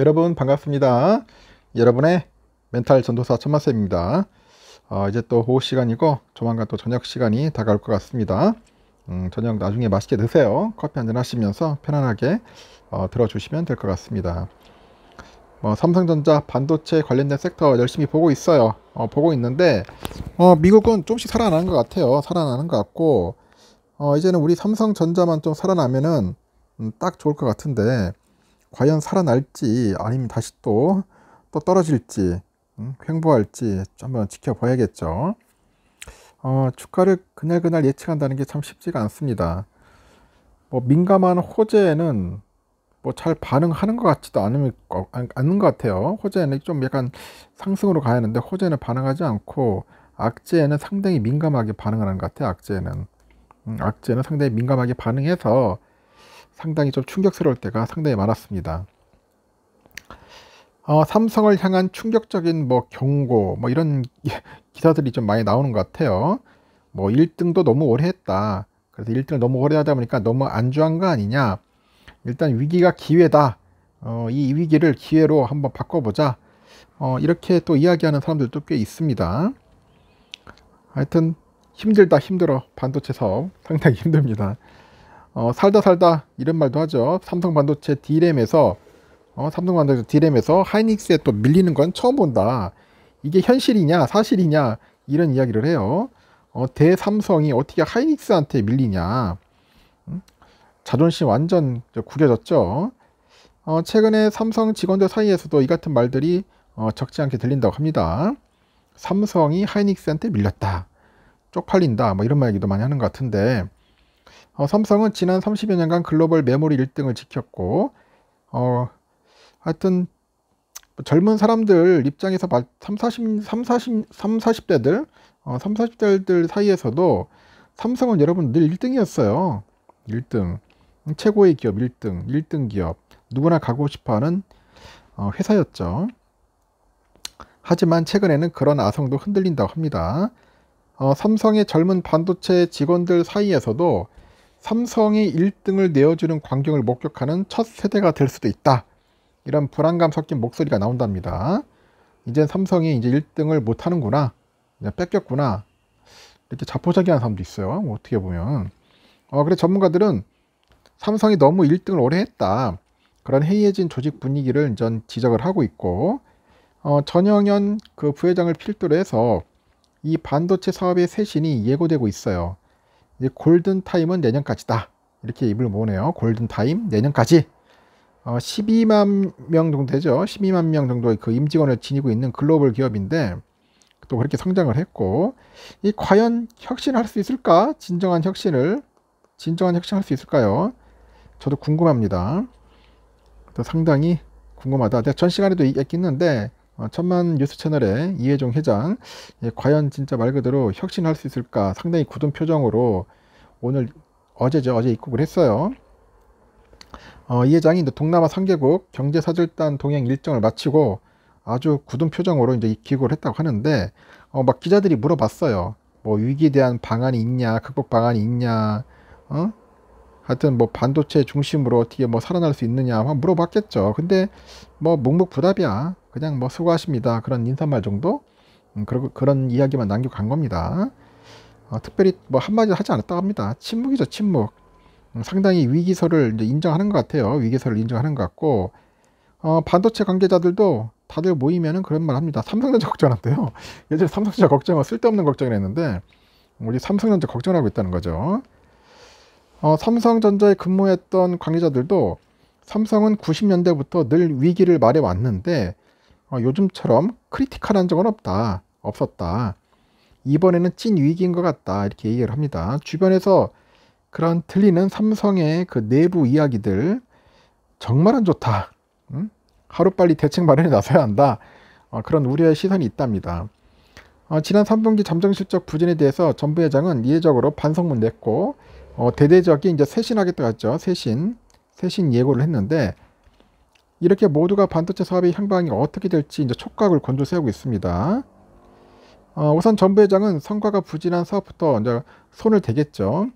여러분 반갑습니다. 여러분의 멘탈 전도사 천만쌤입니다. 어, 이제 또 오후 시간이고 조만간 또 저녁 시간이 다가올 것 같습니다. 음, 저녁 나중에 맛있게 드세요. 커피 한잔 하시면서 편안하게 어, 들어주시면 될 것 같습니다. 어, 삼성전자 반도체 관련된 섹터 열심히 보고 있어요. 어, 보고 있는데 어, 미국은 조금씩 살아나는 것 같아요. 살아나는 것 같고 어, 이제는 우리 삼성전자만 좀 살아나면은 음, 딱 좋을 것 같은데 과연 살아날지 아니면 다시 또, 또 떨어질지 음, 횡보할지 한번 지켜봐야겠죠. 어, 주가를 그날그날 예측한다는 게 참 쉽지가 않습니다. 뭐 민감한 호재에는 뭐 잘 반응하는 것 같지도 않은, 않는 것 같아요. 호재는 좀 약간 상승으로 가야 하는데 호재는 반응하지 않고 악재에는 상당히 민감하게 반응 하는 것 같아요. 악재는. 음, 악재는 상당히 민감하게 반응해서 상당히 좀 충격스러울 때가 상당히 많았습니다. 어, 삼성을 향한 충격적인 뭐 경고 뭐 이런 기사들이 좀 많이 나오는 것 같아요. 뭐 1등도 너무 오래 했다. 그래서 1등을 너무 오래 하다 보니까 너무 안주한 거 아니냐. 일단 위기가 기회다. 어, 이 위기를 기회로 한번 바꿔보자. 어, 이렇게 또 이야기하는 사람들도 꽤 있습니다. 하여튼 힘들다 힘들어 반도체 사업 상당히 힘듭니다. 어, 살다 살다 이런 말도 하죠. 삼성 반도체 D램에서 어, 삼성 반도체 D램에서 하이닉스에 또 밀리는 건 처음 본다. 이게 현실이냐 사실이냐 이런 이야기를 해요. 어, 대삼성이 어떻게 하이닉스한테 밀리냐. 음? 자존심 완전 구겨졌죠. 어, 최근에 삼성 직원들 사이에서도 이 같은 말들이 어, 적지 않게 들린다고 합니다. 삼성이 하이닉스한테 밀렸다. 쪽팔린다. 뭐 이런 말기도 많이 하는 것 같은데 어, 삼성은 지난 30여 년간 글로벌 메모리 1등을 지켰고 어, 하여튼 뭐 젊은 사람들 입장에서 3, 40, 3, 0 3, 0대들 어, 3, 40대들 사이에서도 삼성은 여러분 늘 1등이었어요. 1등. 최고의 기업 1등, 1등 기업. 누구나 가고 싶어 하는 어, 회사였죠. 하지만 최근에는 그런 아성도 흔들린다고 합니다. 어, 삼성의 젊은 반도체 직원들 사이에서도 삼성이 1등을 내어주는 광경을 목격하는 첫 세대가 될 수도 있다. 이런 불안감 섞인 목소리가 나온답니다. 이제 삼성이 이제 1등을 못하는구나. 뺏겼구나. 이렇게 자포자기한 사람도 있어요. 뭐 어떻게 보면. 어, 그래 전문가들은 삼성이 너무 1등을 오래 했다. 그런 해이해진 조직 분위기를 전 지적을 하고 있고 어, 전영현 그 부회장을 필두로 해서 이 반도체 사업의 쇄신이 예고되고 있어요. 이제 골든 타임은 내년까지다. 이렇게 입을 모으네요. 골든 타임 내년까지. 어, 12만 명 정도 되죠. 12만 명 정도의 그 임직원을 지니고 있는 글로벌 기업인데 또 그렇게 성장을 했고 이 과연 혁신할 수 있을까? 진정한 혁신을 진정한 혁신할 수 있을까요? 저도 궁금합니다. 또 상당히 궁금하다. 제가 전 시간에도 얘기했는데 어, 천만 뉴스 채널의 이혜종 회장 예, 과연 진짜 말 그대로 혁신할 수 있을까 상당히 굳은 표정으로 오늘 어제죠 어제 입국을 했어요 어, 이 회장이 이제 동남아 3개국 경제사절단 동행 일정을 마치고 아주 굳은 표정으로 이제 귀국을 했다고 하는데 어, 막 기자들이 물어봤어요 뭐 위기에 대한 방안이 있냐 극복 방안이 있냐 어? 하여튼 뭐 반도체 중심으로 어떻게 뭐 살아날 수 있느냐 물어봤겠죠 근데 뭐 묵묵부답이야 그냥 뭐 수고하십니다. 그런 인사말 정도? 음, 그리 그런 이야기만 남겨간 겁니다. 어, 특별히 뭐 한마디 하지 않았다고 합니다. 침묵이죠, 침묵. 음, 상당히 위기설을 인정하는 것 같아요. 위기설을 인정하는 것 같고, 어, 반도체 관계자들도 다들 모이면은 그런 말 합니다. 삼성전자 걱정한대요. 예전에 삼성전자 걱정은 쓸데없는 걱정을 했는데, 우리 삼성전자 걱정하고 있다는 거죠. 어, 삼성전자에 근무했던 관계자들도 삼성은 90년대부터 늘 위기를 말해왔는데 어, 요즘처럼 크리티컬한 적은 없다. 없었다. 이번에는 찐 위기인 것 같다. 이렇게 얘기를 합니다. 주변에서 그런 틀리는 삼성의 그 내부 이야기들 정말 안 좋다. 응? 하루빨리 대책 마련에 나서야 한다. 어, 그런 우려의 시선이 있답니다. 어, 지난 3분기 잠정 실적 부진에 대해서 전부 회장은 이례적으로 반성문 냈고 어, 대대적인 이제 쇄신하겠다고 했죠. 쇄신, 쇄신 예고를 했는데 이렇게 모두가 반도체 사업의 향방이 어떻게 될지 이제 촉각을 건조 세우고 있습니다. 어, 우선 전부 회장은 성과가 부진한 사업부터 이제 손을 대겠죠.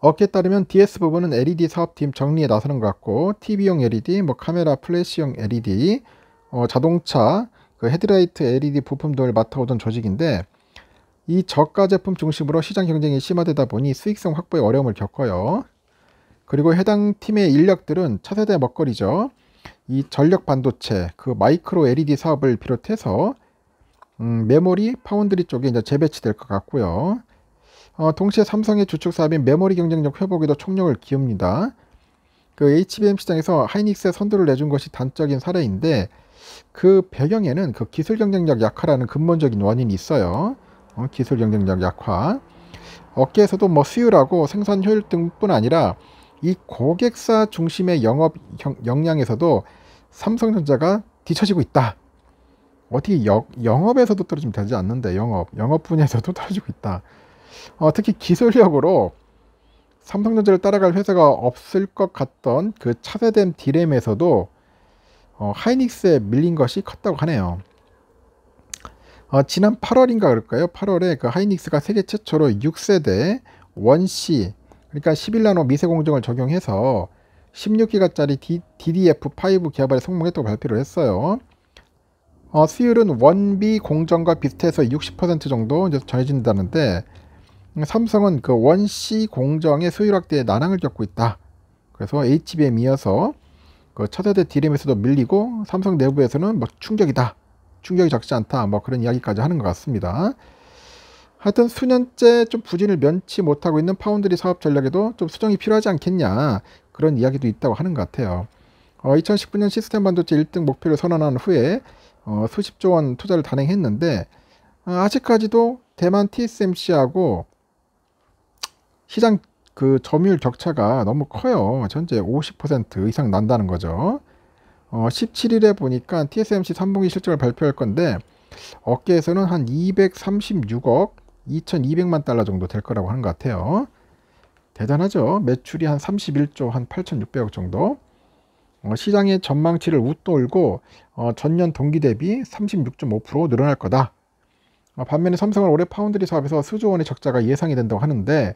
업계에 따르면 DS 부분은 LED 사업팀 정리에 나서는 것 같고 TV용 LED, 뭐 카메라 플래시용 LED, 어, 자동차, 그 헤드라이트 LED 부품 등을 맡아오던 조직인데 이 저가 제품 중심으로 시장 경쟁이 심화되다 보니 수익성 확보에 어려움을 겪어요. 그리고 해당 팀의 인력들은 차세대 먹거리죠. 이 전력 반도체, 그 마이크로 LED 사업을 비롯해서 음, 메모리, 파운드리 쪽에 이제 재배치될 것 같고요. 어, 동시에 삼성의 주축 사업인 메모리 경쟁력 회복에도 총력을 기웁니다. 그 HBM 시장에서 하이닉스의 선두를 내준 것이 단적인 사례인데 그 배경에는 그 기술 경쟁력 약화라는 근본적인 원인이 있어요. 어, 기술 경쟁력 약화. 업계에서도 뭐 수율하고 생산 효율 등뿐 아니라 이 고객사 중심의 영업 역량에서도 삼성전자가 뒤처지고 있다. 어떻게 여, 영업에서도 떨어지면 되지 않는데 영업, 영업 분야에서도 떨어지고 있다. 어, 특히 기술력으로 삼성전자를 따라갈 회사가 없을 것 같던 그 차세대 디램에서도 어, 하이닉스에 밀린 것이 컸다고 하네요. 어, 지난 8월인가 그럴까요? 8월에 그 하이닉스가 세계 최초로 6세대 원시 그러니까 11나노 미세 공정을 적용해서 16기가짜리 DDF5 개발에 성공했다고 발표를 했어요. 어, 수율은 원비 공정과 비슷해서 60% 정도 이제 전해진다는데 삼성은 그 원C 공정의 수율 확대에 난항을 겪고 있다. 그래서 HBM이어서 그 차세대 DRAM에서도 밀리고 삼성 내부에서는 막 뭐 충격이다. 충격이 적지 않다. 뭐 그런 이야기까지 하는 것 같습니다. 하여튼 수년째 좀 부진을 면치 못하고 있는 파운드리 사업 전략에도 좀 수정이 필요하지 않겠냐 그런 이야기도 있다고 하는 것 같아요. 어, 2019년 시스템 반도체 1등 목표를 선언한 후에 어, 수십조 원 투자를 단행했는데 어, 아직까지도 대만 TSMC하고 시장 그 점유율 격차가 너무 커요. 전재50% 이상 난다는 거죠. 어, 17일에 보니까 TSMC 3분기 실적을 발표할 건데 어깨에서는 한 236억 2,200만 달러 정도 될 거라고 하는 것 같아요. 대단하죠. 매출이 한 31조 한 8,600억 정도. 어, 시장의 전망치를 웃돌고 어, 전년 동기 대비 36.5% 늘어날 거다. 어, 반면에 삼성은 올해 파운드리 사업에서 수조 원의 적자가 예상이 된다고 하는데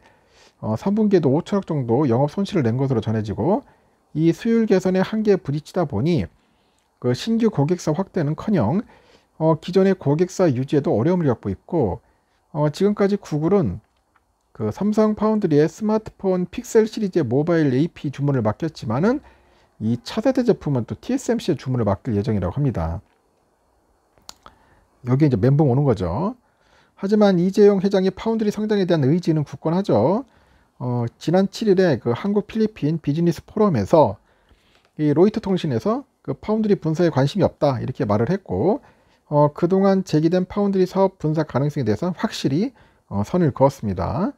어, 3분기에도 5천억 정도 영업 손실을 낸 것으로 전해지고 이 수율 개선의 한계에 부딪히다 보니 그 신규 고객사 확대는커녕 어, 기존의 고객사 유지에도 어려움을 겪고 있고 어, 지금까지 구글은 그 삼성 파운드리의 스마트폰 픽셀 시리즈의 모바일 AP 주문을 맡겼지만은 이 차세대 제품은 또 TSMC의 주문을 맡길 예정이라고 합니다. 여기 이제 멘붕 오는 거죠. 하지만 이재용 회장이 파운드리 성장에 대한 의지는 굳건하죠. 어, 지난 7일에 그 한국 필리핀 비즈니스 포럼에서 이 로이터 통신에서 그 파운드리 분사에 관심이 없다 이렇게 말을 했고 어, 그동안 제기된 파운드리 사업 분사 가능성에 대해서 확실히 어, 선을 그었습니다.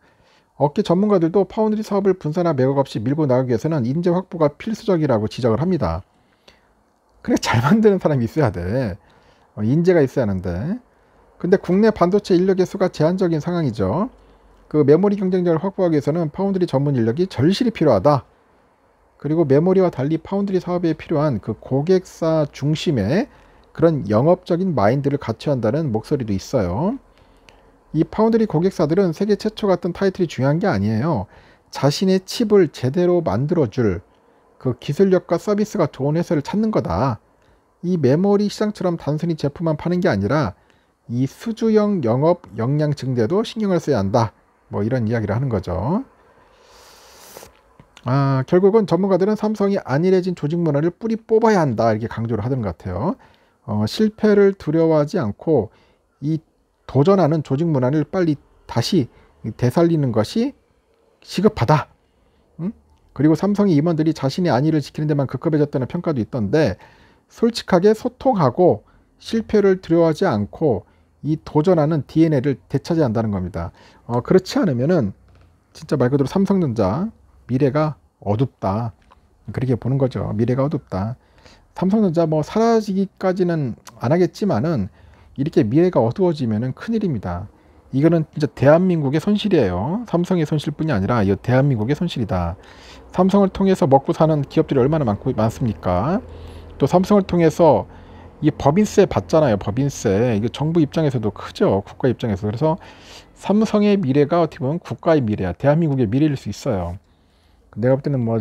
업계 전문가들도 파운드리 사업을 분산화 매각 없이 밀고 나가기 위해서는 인재 확보가 필수적이라고 지적을 합니다. 그래 잘 만드는 사람이 있어야 돼. 어, 인재가 있어야 하는데. 근데 국내 반도체 인력의 수가 제한적인 상황이죠. 그 메모리 경쟁력을 확보하기 위해서는 파운드리 전문 인력이 절실히 필요하다. 그리고 메모리와 달리 파운드리 사업에 필요한 그 고객사 중심의 그런 영업적인 마인드를 갖춰한다는 야 목소리도 있어요. 이 파운드리 고객사들은 세계 최초 같은 타이틀이 중요한 게 아니에요. 자신의 칩을 제대로 만들어줄 그 기술력과 서비스가 좋은 회사를 찾는 거다. 이 메모리 시장처럼 단순히 제품만 파는 게 아니라 이 수주형 영업 역량 증대도 신경을 써야 한다. 뭐 이런 이야기를 하는 거죠. 아, 결국은 전문가들은 삼성이 안일해진 조직 문화를 뿌리 뽑아야 한다. 이렇게 강조를 하던 것 같아요. 어, 실패를 두려워하지 않고 이 도전하는 조직 문화를 빨리 다시 되살리는 것이 시급하다. 응? 음? 그리고 삼성의 임원들이 자신의 안위를 지키는 데만 급급해졌다는 평가도 있던데 솔직하게 소통하고 실패를 두려워하지 않고 이 도전하는 DNA를 되찾아한다는 겁니다. 어, 그렇지 않으면은 진짜 말 그대로 삼성전자 미래가 어둡다. 그렇게 보는 거죠. 미래가 어둡다. 삼성전자 뭐 사라지기까지는 안 하겠지만은 이렇게 미래가 어두워지면은 큰일입니다. 이거는 진짜 대한민국의 손실이에요. 삼성의 손실뿐이 아니라 이 대한민국의 손실이다. 삼성을 통해서 먹고 사는 기업들이 얼마나 많고 많습니까? 또 삼성을 통해서 이 법인세 받잖아요. 법인세. 이거 정부 입장에서도 크죠. 국가 입장에서. 그래서 삼성의 미래가 어떻게 보면 국가의 미래야. 대한민국의 미래일 수 있어요. 내가 볼 때는 뭐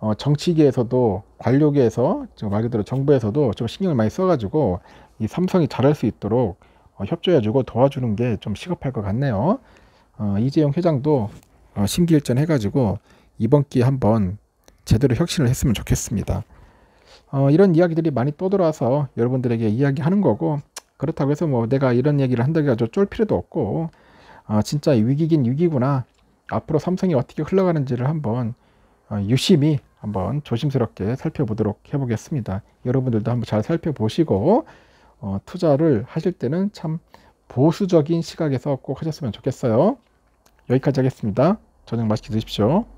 어, 정치계에서도 관료계에서 말 그대로 정부에서도 좀 신경을 많이 써가지고 이 삼성이 잘할 수 있도록 어, 협조해주고 도와주는 게 좀 시급할 것 같네요. 어, 이재용 회장도 어, 심기일전 해가지고 이번 기회 한번 제대로 혁신을 했으면 좋겠습니다. 어, 이런 이야기들이 많이 떠돌아서 여러분들에게 이야기하는 거고 그렇다고 해서 뭐 내가 이런 얘기를 한다고 해서 쫄 필요도 없고 어, 진짜 위기긴 위기구나 앞으로 삼성이 어떻게 흘러가는지를 한번 어, 유심히 한번 조심스럽게 살펴보도록 해보겠습니다. 여러분들도 한번 잘 살펴보시고 어, 투자를 하실 때는 참 보수적인 시각에서 꼭 하셨으면 좋겠어요. 여기까지 하겠습니다. 저녁 맛있게 드십시오.